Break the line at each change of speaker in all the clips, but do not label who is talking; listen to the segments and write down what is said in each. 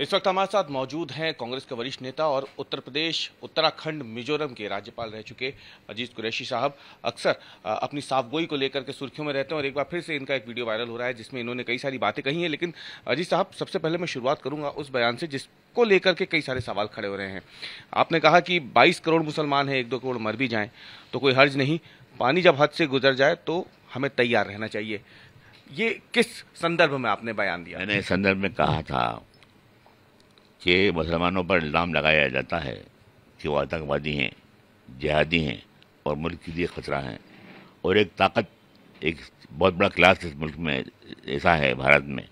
इस वक्त हमारे साथ मौजूद हैं कांग्रेस के वरिष्ठ नेता और उत्तर प्रदेश उत्तराखंड मिजोरम के राज्यपाल रह चुके अजीत कुरैशी साहब अक्सर अपनी साफगोई को लेकर के सुर्खियों में रहते हैं और एक बार फिर से इनका एक वीडियो वायरल हो रहा है जिसमें इन्होंने कई सारी बातें कही हैं लेकिन अजीत साहब सबसे पहले मैं शुरुआत करूंगा उस बयान से जिसको लेकर के कई सारे सवाल खड़े हो रहे हैं आपने कहा कि बाईस करोड़ मुसलमान हैं एक दो करोड़ मर भी जाएँ तो कोई हर्ज नहीं पानी जब हद से गुजर जाए तो हमें तैयार रहना चाहिए ये किस संदर्भ में आपने बयान दिया मैंने
संदर्भ में कहा था कि मुसलमानों पर इल्ज़ाम लगाया जाता है कि वो आतंकवादी हैं जिहादी हैं और मुल्क के लिए ख़तरा हैं और एक ताकत एक बहुत बड़ा क्लास इस मुल्क में ऐसा है भारत में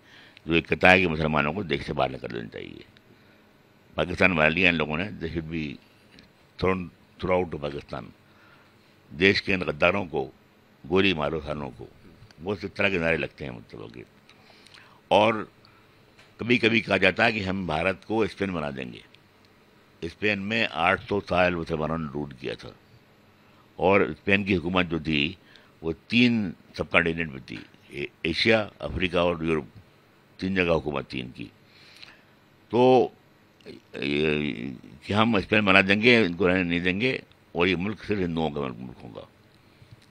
जो एक कहता है कि मुसलमानों को देश से बाहर निकल देना चाहिए पाकिस्तान वाली इन लोगों ने they should be thrown through out to Pakistan देश के इन गद्दारों को गोली मारो खानों को बहुत इस तरह के नारे लगते हैं मुतलों के और कभी कभी कहा जाता है कि हम भारत को स्पेन बना देंगे स्पेन में 800 सौ साल मुसलमानों ने रूट किया था और स्पेन की हुकूमत जो थी वो तीन सब कॉन्टीनेंट में थी ए, एशिया अफ्रीका और यूरोप तीन जगह हुकूमत थी इनकी तो कि हम स्पेन बना देंगे इनको रहने नहीं देंगे और ये मुल्क सिर्फ हिंदुओं का मुल्क होगा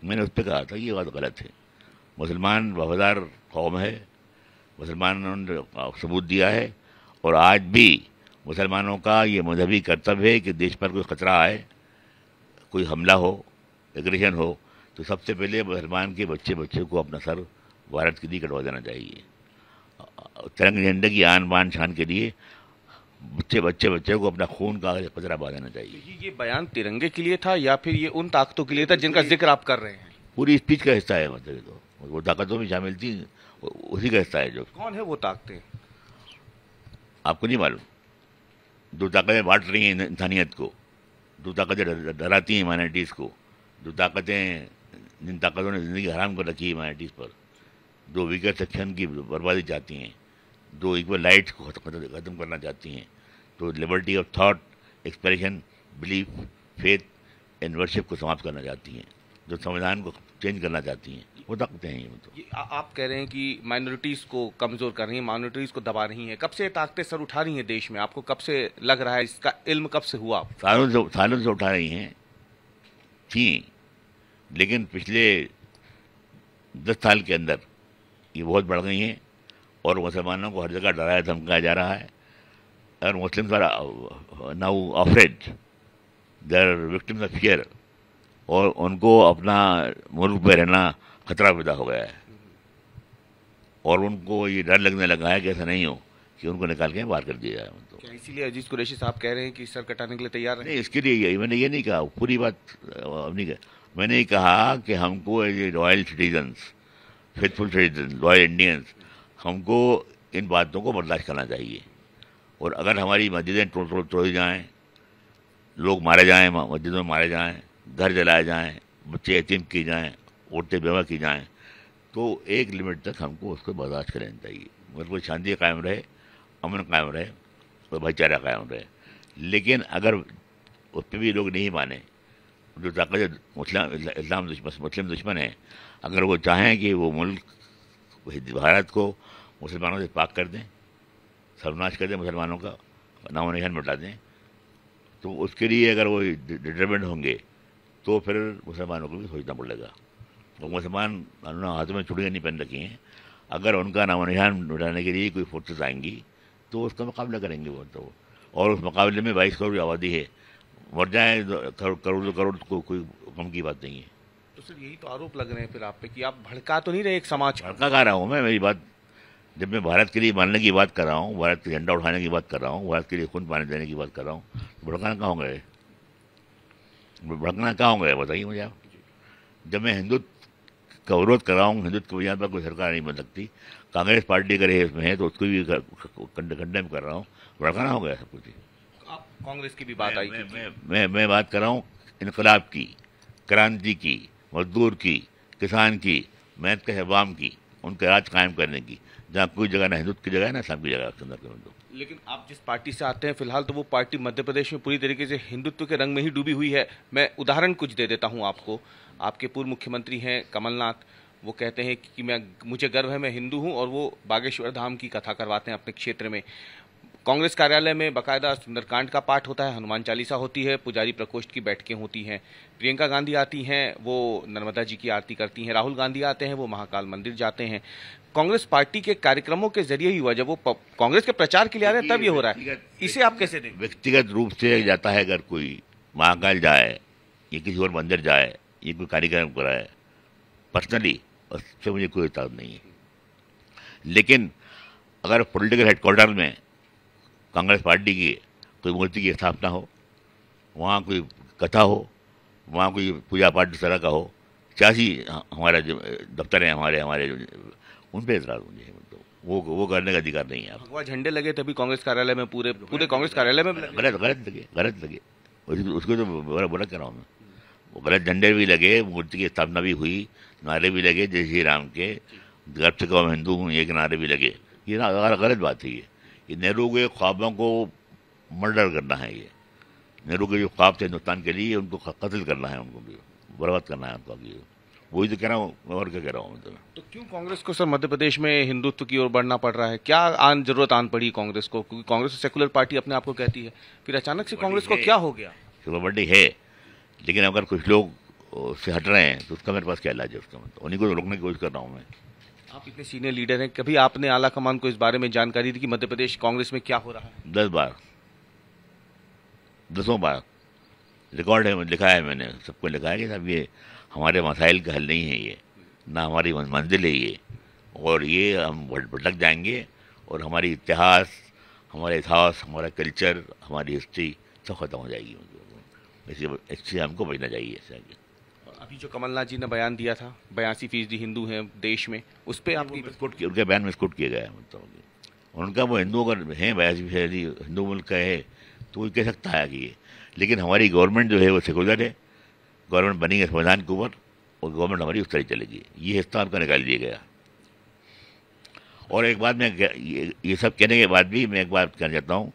मैंने उस पर कहा था ये बात गलत है मुसलमान वफादार कौम है मुसलमानों ने सबूत दिया है और आज भी मुसलमानों का ये मजहबी कर्तव्य है कि देश पर कोई ख़तरा आए कोई हमला हो एग्रेशन हो तो सबसे पहले मुसलमान के बच्चे बच्चे को अपना सर भारत के लिए कटवा देना चाहिए तिरंग झंडे की आन बान शान के लिए बच्चे बच्चे बच्चे को अपना खून का कचरा बढ़ा देना चाहिए
ये बयान तिरंगे के लिए था या फिर ये उन ताकतों के लिए था जिनका जिक्र आप कर रहे हैं
पूरी स्पीच का हिस्सा है मतलब तो वो ताकतों में शामिल थी उसी का हिस्सा है जो
कौन है वो ताकतें
आपको नहीं मालूम जो ताकतें बांट रही हैं इंसानियत को जो ताकतें डराती हैं माइनॉरिटीज को जो ताकतें जिन ताकतों ने ज़िंदगी हराम कर रखी है माइनॉरिटीज पर जो वीकर सेक्शन की बर्बादी चाहती हैं जो इक्वल लाइट्स को ख़त्म करना चाहती हैं तो liberty of thought expression belief faith and worship को समाप्त करना चाहती हैं जो संविधान को चेंज करना चाहती हैं वो तकते हैं तो।
ये आ, आप कह रहे हैं कि माइनॉरिटीज़ को कमज़ोर कर रही हैं माइनॉरिटीज़ को दबा रही हैं कब से ताकतें सर उठा रही हैं देश में आपको कब से लग रहा है इसका इल्म कब से हुआ
सालों से सालों से उठा रही हैं थी लेकिन पिछले दस साल के अंदर ये बहुत बढ़ गई हैं और मुसलमानों को हर जगह डराया धमकाया जा रहा है और मुस्लिम द्वारा now of rage their victims of fear और उनको अपना मुल्क में रहना खतरा पैदा हो गया है और उनको ये डर लगने लगा है कि ऐसा नहीं हो कि उनको निकाल के बाहर कर दिया जाए
उनको इसीलिए अजीज कुरैशी साहब कह रहे हैं कि सर कटाने के लिए तैयार नहीं
इसके लिए यही मैंने ये नहीं कहा पूरी बात नहीं कहा मैंने कहा कि हमको royal citizens faithful citizen royal Indians हमको इन बातों को बर्दाश्त करना चाहिए और अगर हमारी मस्जिदें तोड़ तोड़ तोड़ी जाएँ लोग मारे जाएँ मस्जिदों में मारे जाएँ घर जलाए जाएँ बच्चे यतीम किए जाएँ औरतें बेवा की जाएँ तो एक लिमिट तक हमको उसको बर्दाश्त कर लेना चाहिए मगर कोई शांति कायम रहे अमन कायम रहे और भाईचारा कायम रहे लेकिन अगर उस पर भी लोग नहीं माने जो ताकत मुस्लिम इस्लाम दुश्मन मुस्लिम दुश्मन है अगर वो चाहें कि वो मुल्क भारत को मुसलमानों से पाक कर दें सर्वनाश कर दें मुसलमानों का नामोनिशान मिटा दें तो उसके लिए अगर वो डिटर्मेंट होंगे तो फिर मुसलमानों को भी सोचना पड़ेगा तो मुसलमान हाथों में छुड़ियाँ नहीं पहन रखी हैं अगर उनका नामो निशान मिटाने के लिए कोई फोर्सेस आएंगी तो उसका मुकाबला करेंगे वो तो और उस मुकाबले में बाईस करोड़ आबादी है मर जाए तो करोड़ करोड़ करोड़ को कोई कम की बात नहीं है
तो सर यही तो आरोप लग रहे हैं फिर आप पे कि आप
भड़का तो नहीं रहे एक समाज भड़का कर रहा हूँ मैं मेरी बात जब मैं भारत के लिए मानने की बात कर रहा हूँ भारत का झंडा उठाने की बात कर रहा हूँ भारत के लिए खून पानी देने की बात कर रहा हूँ भड़काना कहाँ गए भड़कना कहाँ हो गया बताइए मुझे आप जब मैं हिंदुत्व का विरोध कर रहा हूँ हिंदुत्व के बुनियाद पर कोई सरकार नहीं बन सकती कांग्रेस पार्टी अगर इसमें है तो उसको भी कंडेम कर रहा हूँ भड़काना हो गया सब कुछ
कांग्रेस की भी बात आई तो।
मैं, मैं, बात कर रहा हूँ इनकलाब की क्रांति की मजदूर की किसान की मेहनत के अवाम की उनके राज कायम करने की जहाँ कोई जगह ना हिंदुत्व की जगह ना इस्लाम की जगह
लेकिन आप जिस पार्टी से आते हैं फिलहाल तो वो पार्टी मध्य प्रदेश में पूरी तरीके से हिंदुत्व के रंग में ही डूबी हुई है मैं उदाहरण कुछ दे देता हूँ आपको आपके पूर्व मुख्यमंत्री हैं कमलनाथ वो कहते हैं कि मैं मुझे गर्व है मैं हिंदू हूँ और वो बागेश्वर धाम की कथा करवाते हैं अपने क्षेत्र में कांग्रेस कार्यालय में बाकायदा सुंदरकांड का पाठ होता है हनुमान चालीसा होती है पुजारी प्रकोष्ठ की बैठकें होती हैं प्रियंका गांधी आती हैं वो नर्मदा जी की आरती करती हैं राहुल गांधी आते हैं वो महाकाल मंदिर जाते हैं कांग्रेस पार्टी के कार्यक्रमों के जरिए ही हुआ जब वो कांग्रेस के प्रचार के लिए आ रहे हैं तब ये हो रहा है
इसे आप कैसे देखें व्यक्तिगत रूप से जाता है अगर कोई महाकाल जाए या किसी और मंदिर जाए ये कोई कार्यक्रम कराए पर्सनली उससे मुझे कोई ताब नहीं है लेकिन अगर पॉलिटिकल हेडक्वार्टर में कांग्रेस पार्टी की कोई मूर्ति की स्थापना हो वहाँ कोई कथा हो वहाँ कोई पूजा पाठ जिस तरह का हो चाची हमारा जो दफ्तर है हमारे हमारे उन पर इतराज मुझे तो वो वो करने का अधिकार नहीं है
आपको झंडे लगे तभी कांग्रेस कार्यालय में पूरे पूरे कांग्रेस कार्यालय में गलत
गलत लगे गलत लगे उसको तो बड़ा बड़ा कर रहा हूँ मैं वो गलत झंडे भी लगे मूर्ति की स्थापना भी हुई नारे भी लगे जय श्री राम के गर्थ का हिंदू हूँ ये नारे भी लगे ये ना गलत बात है ये कि नेहरू के ख्वाबों को मर्डर करना है ये नेहरू के जो ख्वाब थे हिंदुस्तान के लिए उनको कत्ल करना है उनको भी बर्बाद करना है उनका भी वही तो कह रहा हूँ और क्या कह रहा हूँ तो, तो
क्यों कांग्रेस को सर मध्य प्रदेश में हिंदुत्व की ओर बढ़ना पड़ रहा है क्या आन जरूरत आन पड़ी कांग्रेस को क्योंकि कांग्रेस तो सेकुलर पार्टी अपने आप को कहती है फिर अचानक से कांग्रेस को क्या हो
गया सुबह पार्टी है लेकिन अगर कुछ लोग उससे हट रहे हैं तो उसका मेरे पास क्या इलाज है उसका मतलब उन्हीं को रोकने की कोशिश कर रहा हूँ मैं
आप इतने सीनियर लीडर हैं कभी आपने आला कमान को इस बारे में जानकारी दी कि मध्य प्रदेश कांग्रेस में क्या हो रहा
है दस बार दसों बार रिकॉर्ड है लिखा है मैंने सबको लिखा है कि साहब ये हमारे मसाइल का हल नहीं है ये ना हमारी मंजिल है ये और ये हम भटक जाएंगे और हमारी इतिहास हमारा इतिहास हमारा कल्चर हमारी हिस्ट्री सब खत्म हो जाएगी उनको इससे हमको बचना चाहिए इससे आगे
अभी जो कमलनाथ जी ने बयान दिया था बयासी फीसदी हिंदू हैं देश में
उस पर आपकी विस्कुट उनके बयान में किया गया है मतलब उनका वो हिंदू अगर हैं बयासी फीसदी हिंदू मुल्क का है तो वो कह सकता है कि ये लेकिन हमारी गवर्नमेंट जो है वो सेकुलर है गवर्नमेंट बनी है संविधान के ऊपर और गवर्नमेंट हमारी उस तरह चलेगी ये हिस्सा उनका निकाल दिया गया और एक बात मैं ये सब कहने के बाद भी मैं एक बात कहना चाहता हूँ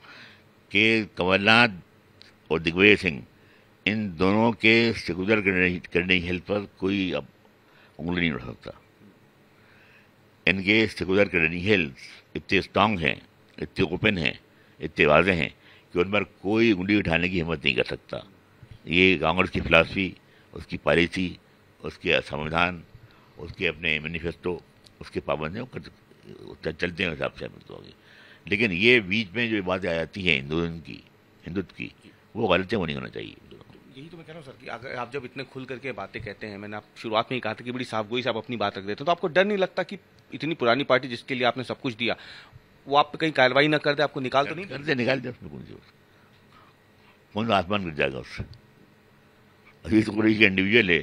कि कमलनाथ और दिग्विजय सिंह इन दोनों के सिकुदर करने करने की हिल पर कोई अब उंगली नहीं उठ सकता इनके सिकुदर करने हिल इतने स्ट्रांग हैं इतने ओपन हैं इतने वाजे हैं कि उन पर कोई उंगली उठाने की हिम्मत नहीं कर सकता ये कांग्रेस की फिलासफी उसकी पॉलिसी उसके संविधान उसके अपने मैनिफेस्टो उसके पाबंदियों चलते हैं हिसाब से होगी लेकिन ये बीच में जो बातें आ जाती हैं हिंदुजम की हिंदुत्व की वो गलतें वो नहीं होना चाहिए
यही तो मैं कह रहा हूँ सर कि अगर आप जब इतने खुल करके बातें कहते हैं मैंने आप शुरुआत में ही कहा था कि बड़ी साफ गोई से आप अपनी बात रख देते हैं तो आपको डर नहीं लगता कि इतनी पुरानी पार्टी जिसके लिए आपने सब कुछ दिया वो आप पे कहीं कार्रवाई ना कर दे आपको निकाल तो नहीं
कर दे निकाल दे कौन आसमान गिर जाएगा उससे अभी तो कोई इंडिविजुअल है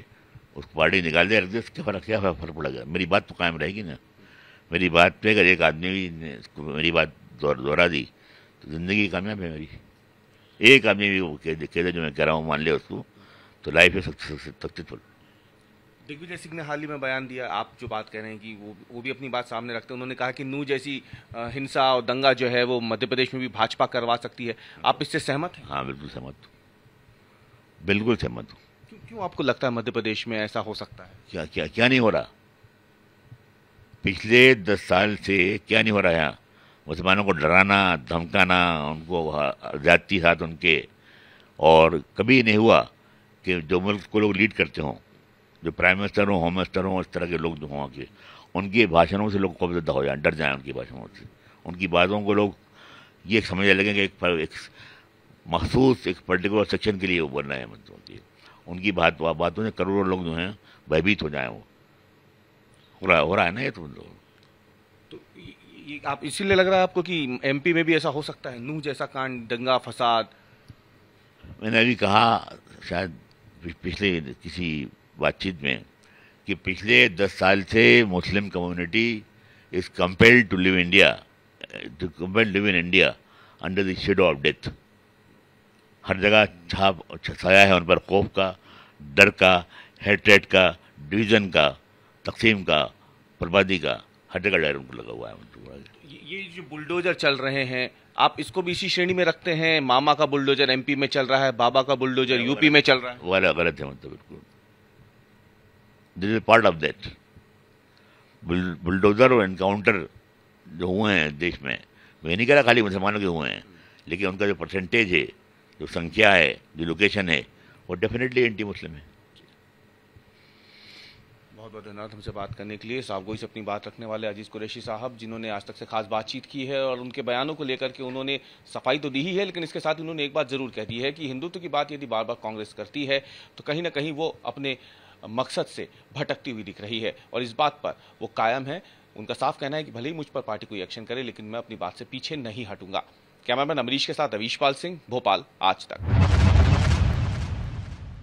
उसको पार्टी निकाल दे रख दे उसके फर्क क्या फर्क पड़ेगा मेरी बात तो कायम रहेगी ना मेरी बात पे अगर एक आदमी भी मेरी बात दोहरा दी तो ज़िंदगी कामयाब है मेरी एक आदमी भी वो कह दे जो मैं कह रहा हूँ मान ले उसको तो लाइफ में सक्सेसफुल
दिग्विजय सिंह ने हाल ही में बयान दिया आप जो बात कह रहे हैं कि वो वो भी अपनी बात सामने रखते हैं उन्होंने कहा कि नू जैसी हिंसा और दंगा जो है वो मध्य प्रदेश में भी भाजपा करवा सकती है आप इससे सहमत हैं हाँ बिल्कुल सहमत
हूँ बिल्कुल सहमत हूँ
क्यों क्यों आपको लगता है मध्य प्रदेश में ऐसा हो सकता है
क्या क्या क्या नहीं हो रहा पिछले दस साल से क्या नहीं हो रहा यहाँ मुसलमानों को डराना धमकाना उनको ज़्यादती हाथ उनके और कभी नहीं हुआ कि जो मुल्क को लोग लीड करते हों जो प्राइम मिनिस्टर हों होम मिनिस्टर हों इस तरह के लोग जो हों के उनके भाषणों से लोग कब्जदा हो जाए डर जाए उनकी भाषणों से उनकी बातों को लोग ये समझने लगे कि एक, एक मखसूस एक पर्टिकुलर सेक्शन के लिए वो बन रहे हैं मतलब उनकी उनकी बात बातों से करोड़ों लोग जो हैं भयभीत हो जाए वो हो रहा हो रहा है ना ये तो
ये आप इसीलिए लग रहा है आपको कि एमपी में भी ऐसा हो सकता है नू जैसा कांड दंगा फसाद
मैंने अभी कहा शायद पिछले किसी बातचीत में कि पिछले दस साल से Muslim community is compelled to live India to compelled live in India under the shadow of death हर जगह छाप छाया है उन पर खौफ का डर का हेट्रेट का डिवीज़न का तकसीम का बर्बादी का हंड्रेड का डायरेक्ट लगा हुआ है
ये जो बुलडोजर चल रहे हैं आप इसको भी इसी श्रेणी में रखते हैं मामा का बुलडोजर एमपी में चल रहा है बाबा का बुलडोजर यूपी में चल रहा
है वाला गलत है मतलब बिल्कुल this is part of that bulldozer और एनकाउंटर जो हुए हैं देश में वे नहीं कह रहा खाली मुसलमानों के हुए हैं लेकिन उनका जो परसेंटेज है जो संख्या है जो लोकेशन है वो डेफिनेटली एंटी मुस्लिम है
बहुत बहुत धन्यवाद हमसे बात करने के लिए गोई से अपनी बात रखने वाले अजीज़ कुरैशी साहब जिन्होंने आज तक से खास बातचीत की है और उनके बयानों को लेकर के उन्होंने सफाई तो दी ही है लेकिन इसके साथ उन्होंने एक बात ज़रूर कह दी है कि हिंदुत्व की बात यदि बार बार कांग्रेस करती है तो कहीं ना कहीं वो अपने मकसद से भटकती हुई दिख रही है और इस बात पर वो कायम है उनका साफ कहना है कि भले ही मुझ पर पार्टी कोई एक्शन करे लेकिन मैं अपनी बात से पीछे नहीं हटूंगा कैमरामैन अमरीश के साथ अवीश पाल सिंह भोपाल आज तक